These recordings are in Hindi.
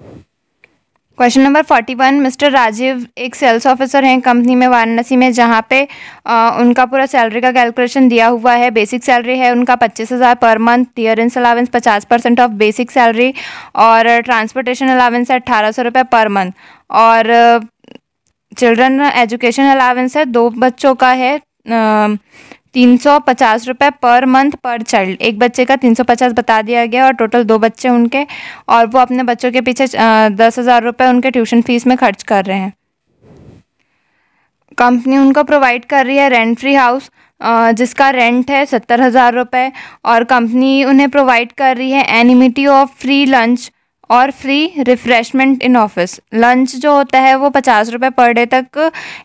question number forty one mister Rajiv एक सेल्स ऑफिसर हैं कंपनी में वाराणसी में जहाँ पे आ, उनका पूरा सैलरी का कैलकुलेशन दिया हुआ है बेसिक सैलरी है उनका पच्चीस हज़ार पर मंथ टीयरेंस अलावेंस पचास परसेंट ऑफ बेसिक सैलरी और ट्रांसपोर्टेशन अलावेंस है अट्ठारह सौ रुपये पर मंथ और चिल्ड्रन एजुकेशन अलावेंस है दो बच्चों का है आ, तीन सौ पचास रुपये पर मंथ पर चाइल्ड एक बच्चे का तीन सौ पचास बता दिया गया और टोटल दो बच्चे उनके और वो अपने बच्चों के पीछे दस हज़ार रुपये उनके ट्यूशन फ़ीस में खर्च कर रहे हैं कंपनी उनको प्रोवाइड कर रही है रेंट फ्री हाउस जिसका रेंट है सत्तर हज़ार रुपये और कंपनी उन्हें प्रोवाइड कर रही है एनिमिटी ऑफ फ्री लंच और free refreshment in office lunch जो होता है वो पचास रुपये पर डे तक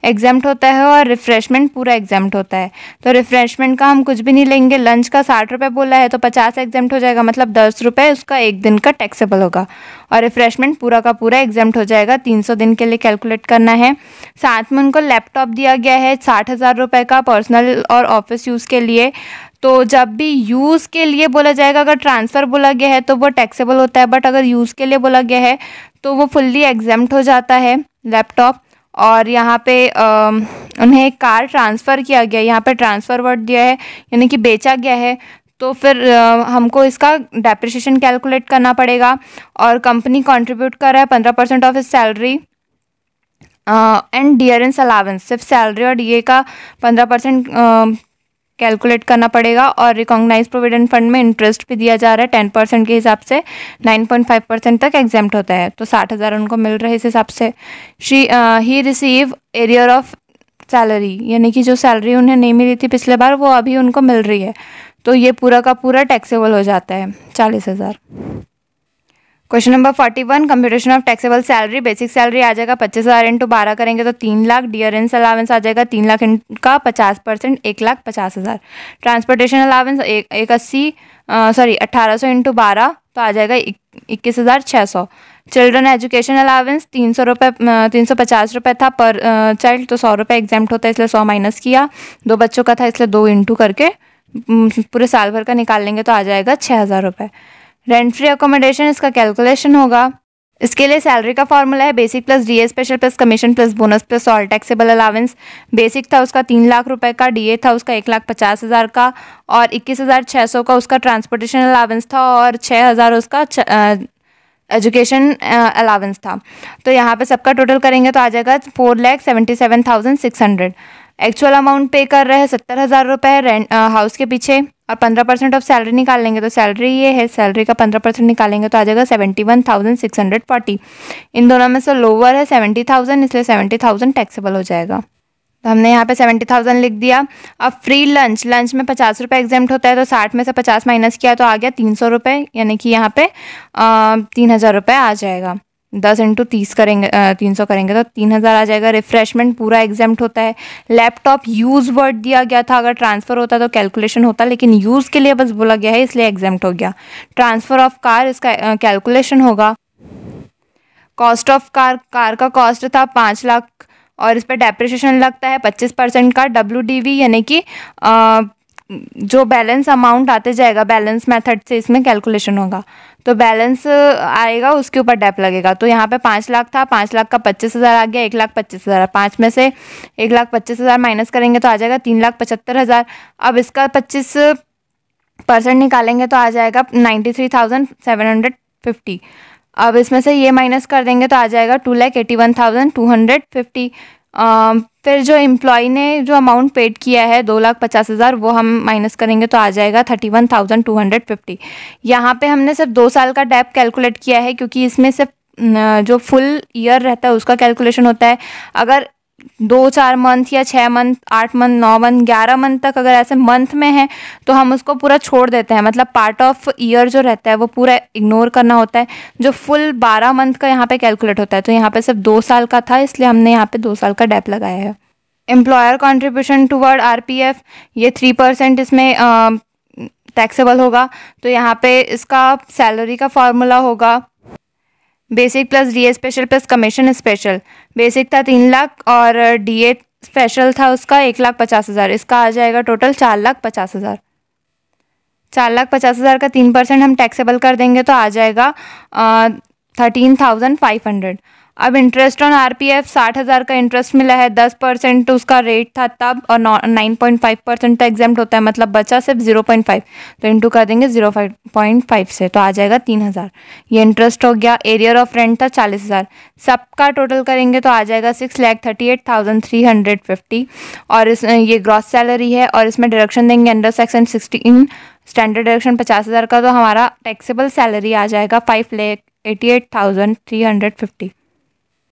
एग्जाम्ट होता है और रिफ़्रेशमेंट पूरा एग्जाम्ट होता है तो रिफ़्रेशमेंट का हम कुछ भी नहीं लेंगे लंच का साठ रुपये बोला है तो पचास एग्जाम्ट हो जाएगा मतलब दस रुपये उसका एक दिन का टैक्सेबल होगा और रिफ़्रेशमेंट पूरा का पूरा एग्जाम्ट हो जाएगा तीन सौ दिन के लिए कैलकुलेट करना है साथ में उनको लैपटॉप दिया गया है साठ हज़ार रुपये का पर्सनल और ऑफिस यूज़ के लिए तो जब भी यूज़ के लिए बोला जाएगा अगर ट्रांसफ़र बोला गया है तो वो टैक्सेबल होता है बट अगर यूज़ के लिए बोला गया है तो वो फुल्ली एग्जाम्प्ट हो जाता है लैपटॉप और यहाँ पे आ, उन्हें कार ट्रांसफ़र किया गया यहाँ पे ट्रांसफ़र वर्ड दिया है यानी कि बेचा गया है तो फिर आ, हमको इसका डेप्रिशिएशन कैलकुलेट करना पड़ेगा और कंपनी कंट्रीब्यूट कर रहा है पंद्रह परसेंट ऑफ इस सैलरी एंड डियरेंस अलावेंस सिर्फ सैलरी और डी का पंद्रह परसेंट कैलकुलेट करना पड़ेगा और रिकॉग्नाइज प्रोविडेंट फंड में इंटरेस्ट भी दिया जा रहा है टेन परसेंट के हिसाब से नाइन पॉइंट फाइव परसेंट तक एग्जाम्ट होता है तो साठ हज़ार उनको मिल रहा है इस हिसाब से she he receive arrear of salary यानी कि जो सैलरी उन्हें नहीं मिली थी पिछले बार वो अभी उनको मिल रही है तो ये पूरा का पूरा टैक्सेबल हो जाता है चालीस हज़ार question number forty one computation of taxable salary basic salary आ जाएगा पच्चीस हज़ार इंटू बारह करेंगे तो तीन लाख डियरेंस अलावेंस आ जाएगा तीन लाख का पचास परसेंट एक लाख पचास हज़ार ट्रांसपोर्टेशन अलावेंस एक, एक अस्सी सॉरी अट्ठारह सौ इंटू बारह तो आ जाएगा इक्कीस हज़ार छः सौ चिल्ड्रन एजुकेशन अलावेंस तीन सौ रुपये तीन सौ पचास रुपये था पर चाइल्ड तो सौ रुपये एग्जाम्ट होता है इसलिए सौ माइनस किया दो बच्चों का था इसलिए दो इंटू करके पूरे साल भर का निकाल लेंगे तो आ जाएगा छः हज़ार रुपये रेंट फ्री अकोमोडेशन इसका कैलकुलेशन होगा इसके लिए सैलरी का फॉर्मूला है basic plus DA special plus commission plus bonus plus all taxable allowance basic था उसका तीन लाख रुपए का डीए था उसका एक लाख पचास हज़ार का और इक्कीस हज़ार छः सौ का उसका ट्रांसपोर्टेशन अलावेंस था और छः हज़ार उसका एजुकेशन अलावेंस था तो यहाँ पे सबका टोटल करेंगे तो आ जाएगा four lakh seventy seven thousand six hundred actual amount pay कर रहे हैं सत्तर हज़ार रुपये रेंट हाउस के पीछे और पंद्रह परसेंट ऑफ सैलरी निकाल लेंगे तो सैलरी ये है सैलरी का पंद्रह परसेंट निकालेंगे तो आ जाएगा seventy one thousand six hundred forty इन दोनों में से लोअर है सेवेंटी थाउजेंड इसलिए सेवेंटी थाउजेंड टैक्सेबल हो जाएगा तो हमने यहाँ पे सेवेंटी थाउजेंड लिख दिया अब फ्री लंच लंच में पचास रुपये एग्जाम्ट होता है तो साठ में से पचास माइनस किया तो आ गया तीन सौ रुपये यानी कि यहाँ पे तीन हज़ार रुपये आ जाएगा दस इंटू तीस करेंगे तीन सौ करेंगे तो तीन हज़ार आ जाएगा रिफ्रेशमेंट पूरा एग्जाम होता है लैपटॉप यूज़ वर्ड दिया गया था अगर ट्रांसफ़र होता तो कैलकुलेशन होता लेकिन यूज़ के लिए बस बोला गया है इसलिए एग्जाम हो गया ट्रांसफ़र ऑफ कार इसका कैलकुलेशन होगा कॉस्ट ऑफ कार कार का कॉस्ट था पाँच लाख और इस पर डेप्रिसिएशन लगता है पच्चीस परसेंट का डब्ल्यू डी वी यानी कि जो बैलेंस अमाउंट आते जाएगा बैलेंस मेथड से इसमें कैलकुलेशन होगा तो बैलेंस आएगा उसके ऊपर डेप लगेगा तो यहाँ पे पाँच लाख था पाँच लाख का पच्चीस हज़ार आ गया एक लाख पच्चीस हज़ार पाँच में से एक लाख पच्चीस हज़ार माइनस करेंगे तो आ जाएगा तीन लाख पचहत्तर हज़ार अब इसका पच्चीस परसेंट निकालेंगे तो आ जाएगा ninety three thousand seven hundred fifty अब इसमें से ये माइनस कर देंगे तो आ जाएगा two lakh eighty one thousand two hundred fifty फिर जो एम्प्लॉय ने जो अमाउंट पेड किया है दो लाख पचास हज़ार वो हम माइनस करेंगे तो आ जाएगा thirty one thousand two hundred fifty यहाँ पर हमने सिर्फ दो साल का डैप कैलकुलेट किया है क्योंकि इसमें सिर्फ जो फुल ईयर रहता है उसका कैलकुलेशन होता है अगर दो चार मंथ या छः मंथ आठ मंथ नौ मंथ ग्यारह मंथ तक अगर ऐसे मंथ में है तो हम उसको पूरा छोड़ देते हैं मतलब पार्ट ऑफ ईयर जो रहता है वो पूरा इग्नोर करना होता है जो फुल बारह मंथ का यहाँ पे कैलकुलेट होता है तो यहाँ पे सिर्फ दो साल का था इसलिए हमने यहाँ पे दो साल का डैप लगाया है एम्प्लॉयर कॉन्ट्रीब्यूशन टूवर्ड आर ये थ्री परसेंट इसमें टैक्सेबल होगा तो यहाँ पे इसका सैलरी का फार्मूला होगा basic plus D special plus commission special basic था तीन लाख और डी स्पेशल था उसका एक लाख पचास हज़ार इसका आ जाएगा टोटल चार लाख पचास हज़ार चार लाख पचास हज़ार का तीन परसेंट हम टैक्सेबल कर देंगे तो आ जाएगा थर्टीन थाउजेंड फाइव हंड्रेड अब interest on R P F साठ हज़ार का इंटरेस्ट मिला है दस परसेंट उसका रेट था तब और नाइन पॉइंट फाइव परसेंट तो एग्जाम होता है मतलब बचा सिर्फ जीरो पॉइंट फाइव तो इंटू कर देंगे जीरो पॉइंट फाइव से तो आ जाएगा तीन हज़ार ये इंटरेस्ट हो गया एरियर ऑफ रेंट था चालीस हज़ार सबका टोटल करेंगे तो आ जाएगा six lakh thirty eight thousand three hundred fifty और इस ये ग्रॉस सैलरी है और इसमें डायरेक्शन देंगे under section sixteen standard deduction पचास हज़ार का तो हमारा टैक्सेबल सैलरी आ जाएगा five lakh eighty eight thousand three hundred fifty